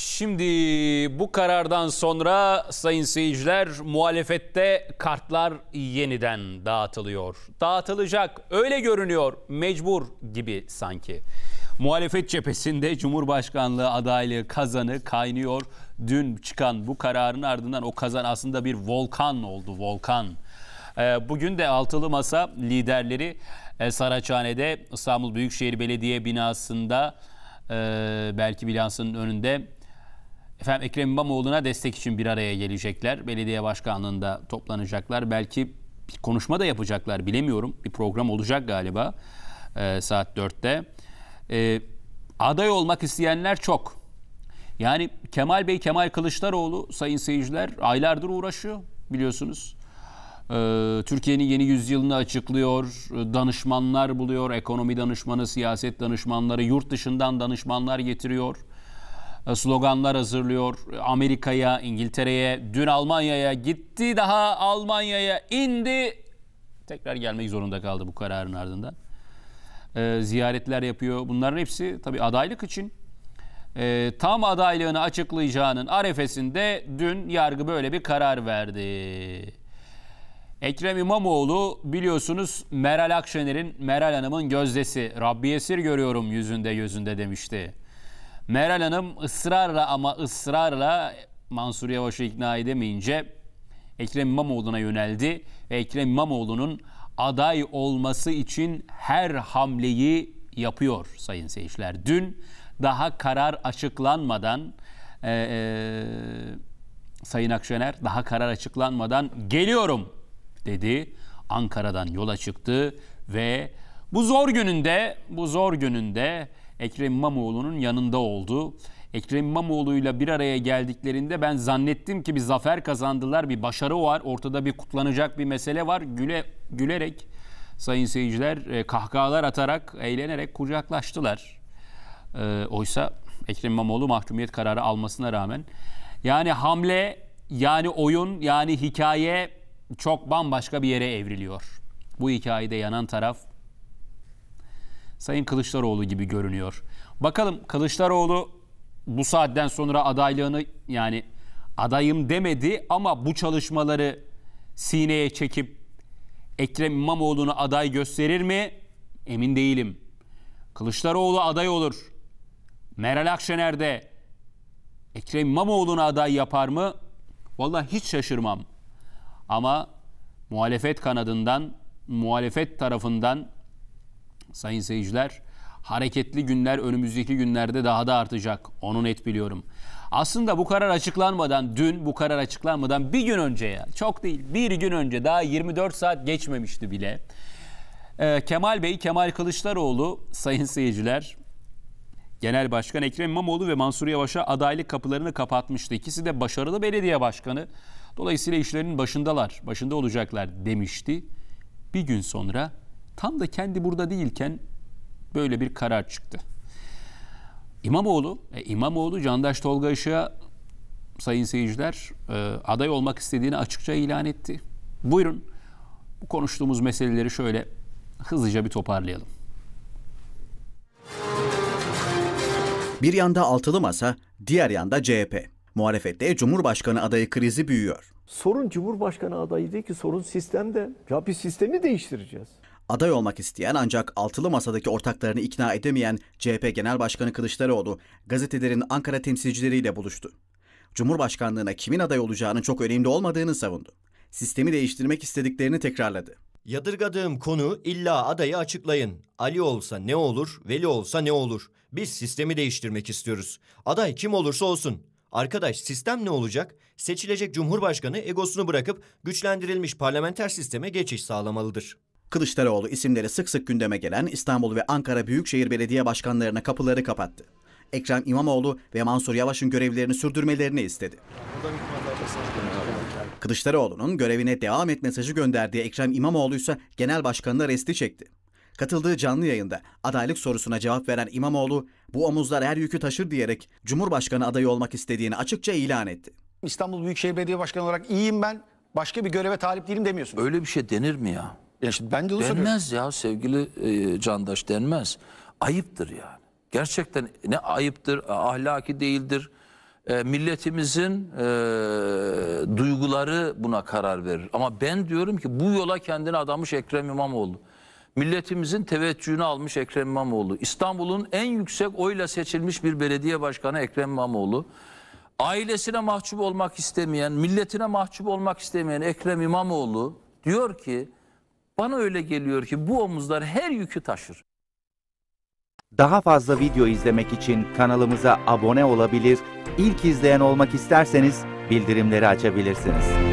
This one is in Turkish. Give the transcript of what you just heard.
Şimdi bu karardan sonra sayın seyirciler muhalefette kartlar yeniden dağıtılıyor. Dağıtılacak öyle görünüyor mecbur gibi sanki. Muhalefet cephesinde Cumhurbaşkanlığı adaylığı kazanı kaynıyor. Dün çıkan bu kararın ardından o kazan aslında bir volkan oldu volkan. Ee, bugün de altılı masa liderleri e, Saraçhane'de İstanbul Büyükşehir Belediye binasında e, belki bilansının önünde Efendim Ekrem İmamoğlu'na destek için bir araya gelecekler. Belediye başkanlığında toplanacaklar. Belki bir konuşma da yapacaklar bilemiyorum. Bir program olacak galiba e, saat 4'te. E, aday olmak isteyenler çok. Yani Kemal Bey, Kemal Kılıçdaroğlu sayın seyirciler aylardır uğraşıyor biliyorsunuz. E, Türkiye'nin yeni yüzyılını açıklıyor, danışmanlar buluyor, ekonomi danışmanı, siyaset danışmanları, yurt dışından danışmanlar getiriyor. E, sloganlar hazırlıyor. Amerika'ya, İngiltere'ye, dün Almanya'ya gitti, daha Almanya'ya indi. Tekrar gelmek zorunda kaldı bu kararın ardından. E, ziyaretler yapıyor. Bunların hepsi tabii adaylık için. E, tam adaylığını açıklayacağının arefesinde dün yargı böyle bir karar verdi. Ekrem İmamoğlu biliyorsunuz Meral Akşener'in, Meral Hanım'ın gözdesi. Rabbi esir görüyorum yüzünde yüzünde demişti. Meral Hanım ısrarla ama ısrarla Mansur Yavaş'ı ikna edemeyince Ekrem İmamoğlu'na yöneldi ve Ekrem İmamoğlu'nun aday olması için her hamleyi yapıyor sayın seyirciler. Dün daha karar açıklanmadan e, e, Sayın Akşener daha karar açıklanmadan geliyorum dedi. Ankara'dan yola çıktı ve bu zor gününde bu zor gününde Ekrem İmamoğlu'nun yanında oldu. Ekrem İmamoğlu'yla bir araya geldiklerinde ben zannettim ki bir zafer kazandılar, bir başarı var, ortada bir kutlanacak bir mesele var. Güle, gülerek sayın seyirciler e, kahkahalar atarak, eğlenerek kucaklaştılar. E, oysa Ekrem İmamoğlu mahkumiyet kararı almasına rağmen yani hamle, yani oyun, yani hikaye çok bambaşka bir yere evriliyor. Bu hikayede yanan taraf Sayın Kılıçdaroğlu gibi görünüyor. Bakalım Kılıçdaroğlu bu saatten sonra adaylığını yani adayım demedi ama bu çalışmaları sineye çekip Ekrem İmamoğlu'nu aday gösterir mi? Emin değilim. Kılıçdaroğlu aday olur. Meral Akşener de Ekrem İmamoğlu'nu aday yapar mı? Vallahi hiç şaşırmam. Ama muhalefet kanadından, muhalefet tarafından Sayın seyirciler, hareketli günler önümüzdeki günlerde daha da artacak. Onu net biliyorum. Aslında bu karar açıklanmadan, dün bu karar açıklanmadan bir gün önce ya, çok değil bir gün önce daha 24 saat geçmemişti bile. Ee, Kemal Bey, Kemal Kılıçdaroğlu, sayın seyirciler, Genel Başkan Ekrem İmamoğlu ve Mansur Yavaş'a adaylık kapılarını kapatmıştı. İkisi de başarılı belediye başkanı. Dolayısıyla işlerinin başındalar, başında olacaklar demişti. Bir gün sonra Tam da kendi burada değilken böyle bir karar çıktı. İmamoğlu, e, İmamoğlu Candaş Tolga Işık'a sayın seyirciler e, aday olmak istediğini açıkça ilan etti. Buyurun bu konuştuğumuz meseleleri şöyle hızlıca bir toparlayalım. Bir yanda altılı masa, diğer yanda CHP. Muhalefette Cumhurbaşkanı adayı krizi büyüyor. Sorun Cumhurbaşkanı adayı değil ki sorun sistemde. Ya bir sistemi değiştireceğiz. Aday olmak isteyen ancak altılı masadaki ortaklarını ikna edemeyen CHP Genel Başkanı Kılıçdaroğlu gazetelerin Ankara temsilcileriyle buluştu. Cumhurbaşkanlığına kimin aday olacağının çok önemli olmadığını savundu. Sistemi değiştirmek istediklerini tekrarladı. Yadırgadığım konu illa adayı açıklayın. Ali olsa ne olur, Veli olsa ne olur? Biz sistemi değiştirmek istiyoruz. Aday kim olursa olsun. Arkadaş sistem ne olacak? Seçilecek cumhurbaşkanı egosunu bırakıp güçlendirilmiş parlamenter sisteme geçiş sağlamalıdır. Kılıçdaroğlu isimleri sık sık gündeme gelen İstanbul ve Ankara Büyükşehir Belediye Başkanlarına kapıları kapattı. Ekrem İmamoğlu ve Mansur Yavaş'ın görevlerini sürdürmelerini istedi. Kılıçdaroğlu'nun görevine devam et mesajı gönderdiği Ekrem İmamoğlu ise genel başkanını aresti çekti. Katıldığı canlı yayında adaylık sorusuna cevap veren İmamoğlu, bu omuzlar her yükü taşır diyerek Cumhurbaşkanı adayı olmak istediğini açıkça ilan etti. İstanbul Büyükşehir Belediye Başkanı olarak iyiyim ben, başka bir göreve talip değilim demiyorsun. Öyle bir şey denir mi ya? Ya işte ben de onu soruyorum. Denmez ya sevgili e, Candaş denmez. Ayıptır yani. Gerçekten ne ayıptır, ahlaki değildir. E, milletimizin e, duyguları buna karar verir. Ama ben diyorum ki bu yola kendini adamış Ekrem İmamoğlu. Milletimizin teveccühünü almış Ekrem İmamoğlu. İstanbul'un en yüksek oyla seçilmiş bir belediye başkanı Ekrem İmamoğlu. Ailesine mahcup olmak istemeyen, milletine mahcup olmak istemeyen Ekrem İmamoğlu diyor ki bana öyle geliyor ki bu omuzlar her yükü taşır. Daha fazla video izlemek için kanalımıza abone olabilir, ilk izleyen olmak isterseniz bildirimleri açabilirsiniz.